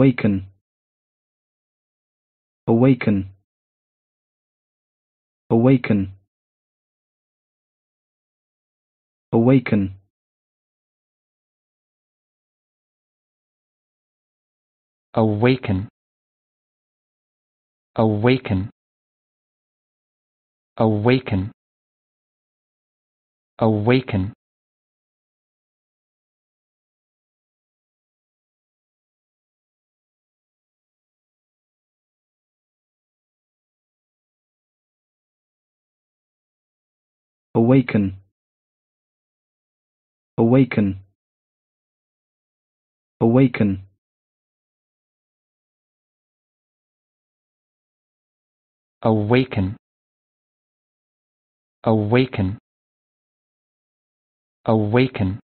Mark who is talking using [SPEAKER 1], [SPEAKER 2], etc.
[SPEAKER 1] awaken awaken awaken awaken awaken awaken awaken awaken awaken awaken awaken awaken awaken awaken